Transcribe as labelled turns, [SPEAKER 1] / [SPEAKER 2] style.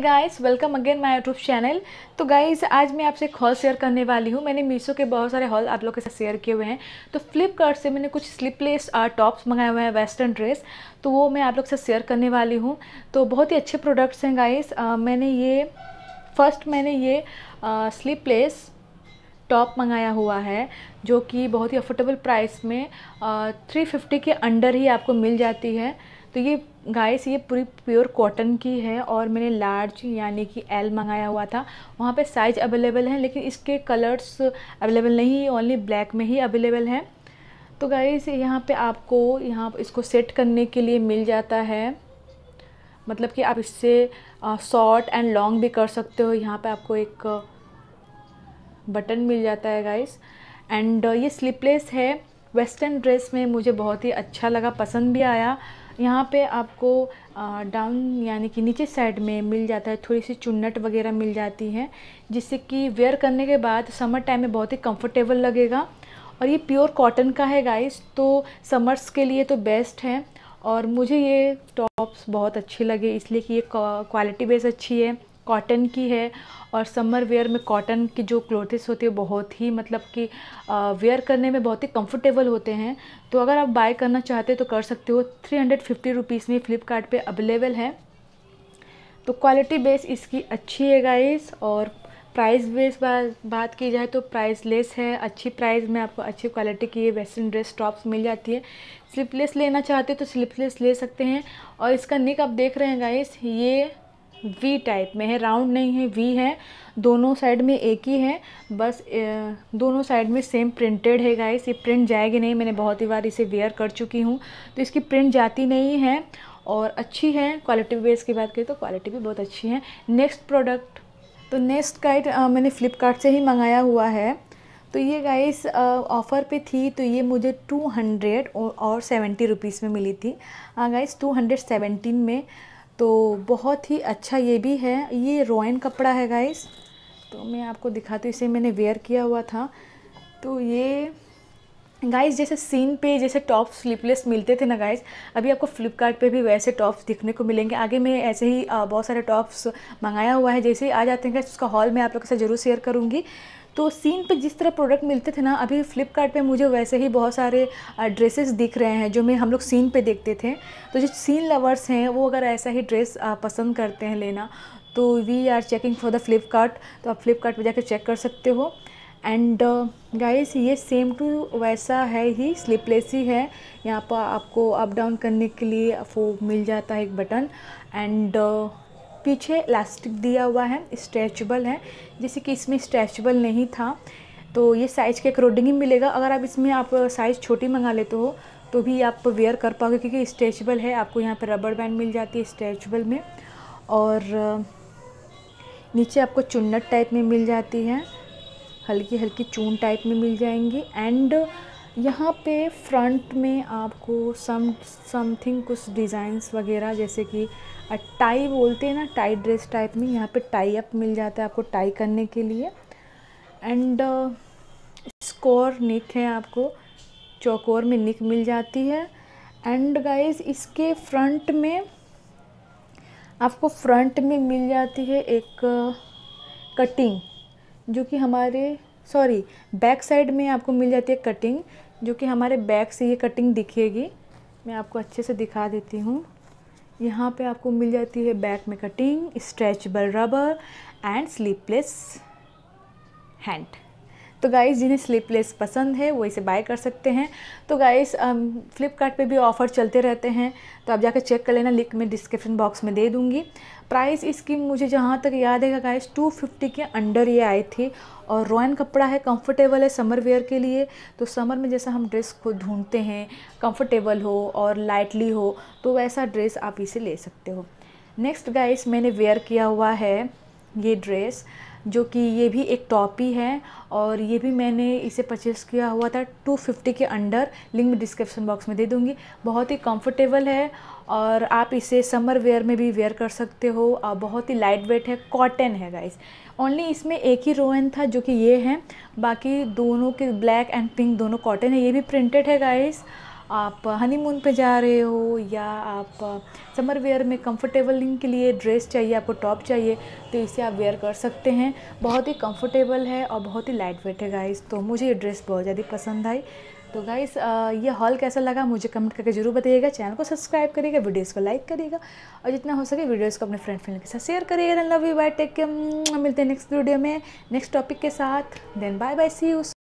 [SPEAKER 1] guys welcome again my YouTube channel तो guys आज मैं आपसे एक हॉल शेयर करने वाली हूँ मैंने मीशो के बहुत सारे हॉल आप लोग के साथ शेयर किए हुए हैं तो फ्लिपकार्ट से मैंने कुछ स्लिपलेस टॉप्स मंगाए हुए हैं वेस्टर्न ड्रेस तो वो मैं आप लोग से शेयर करने वाली हूँ तो बहुत ही अच्छे प्रोडक्ट्स हैं गाइस मैंने ये फर्स्ट मैंने ये स्लीपलेस टॉप मंगाया हुआ है जो कि बहुत ही अफोर्डेबल प्राइस में थ्री फिफ्टी के अंडर ही आपको मिल जाती है तो ये गाइस ये पूरी प्योर कॉटन की है और मैंने लार्ज यानी कि एल मंगाया हुआ था वहाँ पे साइज़ अवेलेबल है लेकिन इसके कलर्स अवेलेबल नहीं ओनली ब्लैक में ही अवेलेबल हैं तो गाइस यहाँ पे आपको यहाँ इसको सेट करने के लिए मिल जाता है मतलब कि आप इससे शॉर्ट एंड लॉन्ग भी कर सकते हो यहाँ पर आपको एक बटन मिल जाता है गाइस एंड ये स्लीपलेस है वेस्टर्न ड्रेस में मुझे बहुत ही अच्छा लगा पसंद भी आया यहाँ पे आपको डाउन यानी कि नीचे साइड में मिल जाता है थोड़ी सी चुन्नट वगैरह मिल जाती है जिससे कि वेयर करने के बाद समर टाइम में बहुत ही कंफर्टेबल लगेगा और ये प्योर कॉटन का है गाइस तो समर्स के लिए तो बेस्ट है और मुझे ये टॉप्स बहुत अच्छी लगे इसलिए कि ये क्वालिटी बेस अच्छी है कॉटन की है और समर वेयर में कॉटन की जो क्लोथिस होती है बहुत ही मतलब कि वेयर करने में बहुत ही कंफर्टेबल होते हैं तो अगर आप बाय करना चाहते हो तो कर सकते हो थ्री हंड्रेड फिफ्टी रुपीज़ में फ़्लिपकार्ट अवेलेबल है तो क्वालिटी बेस इसकी अच्छी है गाइस और प्राइस बेस बात की जाए तो प्राइस लेस है अच्छी प्राइस में आपको अच्छी क्वालिटी की वेस्टर्न ड्रेस टॉप्स मिल जाती है स्लिपलेस लेना चाहते हो तो स्लिपलेस ले सकते हैं और इसका निक आप देख रहे हैं गाइस ये वी टाइप में है राउंड नहीं है वी है दोनों साइड में एक ही है बस दोनों साइड में सेम प्रिंटेड है गाइस ये प्रिंट जाएगी नहीं मैंने बहुत ही बार इसे वेयर कर चुकी हूँ तो इसकी प्रिंट जाती नहीं है और अच्छी है क्वालिटी बेस की बात करें तो क्वालिटी भी बहुत अच्छी है नेक्स्ट प्रोडक्ट तो नेक्स्ट गाइड मैंने फ़्लिपकार्ट से ही मंगाया हुआ है तो ये गाइस ऑफ़र पे थी तो ये मुझे 200 हंड्रेड और 70 रुपीस में मिली थी गाइस हाँ 217 में तो बहुत ही अच्छा ये भी है ये रोइन कपड़ा है गाइस तो मैं आपको दिखाती हूँ इसे मैंने वेयर किया हुआ था तो ये गाइस जैसे सीन पे जैसे टॉप स्लीपलेस मिलते थे ना गाइस अभी आपको फ्लिपकार्ट भी वैसे टॉप्स दिखने को मिलेंगे आगे मैं ऐसे ही बहुत सारे टॉप्स मंगाया हुआ है जैसे आ जाते हैं गाइस उसका हॉल मैं आप लोग के साथ जरूर शेयर करूँगी तो सीन पे जिस तरह प्रोडक्ट मिलते थे ना अभी फ्लिपकार्ट पे मुझे वैसे ही बहुत सारे ड्रेसेस दिख रहे हैं जो मैं हम लोग सीन पे देखते थे तो जो सीन लवर्स हैं वो अगर ऐसा ही ड्रेस पसंद करते हैं लेना तो we are checking for the Flipkart तो आप फ्लिपकार्ट पर जाकर चेक कर सकते हो एंड गाइस ये सेम टू वैसा है ही स्लीपलेस ही है यहाँ पर आपको अप डाउन करने के लिए वो मिल जाता है एक बटन एंड पीछे इलास्टिक दिया हुआ है स्ट्रेचबल है जैसे कि इसमें स्ट्रेचबल नहीं था तो ये साइज़ के अकॉर्डिंग ही मिलेगा अगर आप इसमें आप साइज़ छोटी मंगा लेते हो तो भी आप वेयर कर पाओगे क्योंकि स्ट्रेचबल है आपको यहाँ पर रबर बैंड मिल जाती है स्ट्रेचबल में और नीचे आपको चुन्नट टाइप में मिल जाती है हल्की हल्की चून टाइप में मिल जाएंगी एंड यहाँ पे फ्रंट में आपको सम समथिंग कुछ डिज़ाइंस वगैरह जैसे कि टाई बोलते हैं ना टाई ड्रेस टाइप में यहाँ पे टाई अप मिल जाता है आपको टाई करने के लिए एंड स्कोर निक है आपको चौकोर में निक मिल जाती है एंड गाइस इसके फ्रंट में आपको फ्रंट में मिल जाती है एक कटिंग uh, जो कि हमारे सॉरी बैक साइड में आपको मिल जाती है कटिंग जो कि हमारे बैक से ये कटिंग दिखेगी मैं आपको अच्छे से दिखा देती हूँ यहाँ पे आपको मिल जाती है बैक में cutting stretchable rubber and sleeveless hand तो गाइस जिन्हें स्लीपलेस पसंद है वो इसे बाय कर सकते हैं तो गाइस फ्लिपकार्ट um, पे भी ऑफ़र चलते रहते हैं तो आप जाकर चेक कर लेना लिंक मैं डिस्क्रिप्शन बॉक्स में दे दूँगी प्राइस इसकी मुझे जहाँ तक याद है गाइस 250 के अंडर ये आई थी और रोयन कपड़ा है कंफर्टेबल है समर वेयर के लिए तो समर में जैसा हम ड्रेस को ढूंढते हैं कंफर्टेबल हो और लाइटली हो तो वैसा ड्रेस आप इसे ले सकते हो नेक्स्ट गाइस मैंने वेयर किया हुआ है ये ड्रेस जो कि ये भी एक टॉप ही है और ये भी मैंने इसे परचेस किया हुआ था 250 के अंडर लिंक मैं डिस्क्रिप्शन बॉक्स में दे दूँगी बहुत ही कंफर्टेबल है और आप इसे समर वेयर में भी वेयर कर सकते हो और बहुत ही लाइट वेट है कॉटन है गाइस ओनली इसमें एक ही रोवन था जो कि ये है बाकी दोनों के ब्लैक एंड पिंक दोनों कॉटन है ये भी प्रिंटेड है गाइस आप हनीमून पे जा रहे हो या आप समर वेयर में कंफर्टेबलिंग के लिए ड्रेस चाहिए आपको टॉप चाहिए तो इसे आप वेयर कर सकते हैं बहुत ही कंफर्टेबल है और बहुत ही लाइट वेट है गाइस तो मुझे ये ड्रेस बहुत ज़्यादा पसंद आई तो गाइस ये हॉल कैसा लगा मुझे कमेंट करके जरूर बताइएगा चैनल को सब्सक्राइब करिएगा वीडियोज़ को लाइक करिएगा और जितना हो सके वीडियोज़ को अपने फ्रेंड फ्रेंड के साथ शेयर करिएगा लव यू बाय टेक मिलते हैं नेक्स्ट वीडियो में नेक्स्ट टॉपिक के साथ then bye bye see you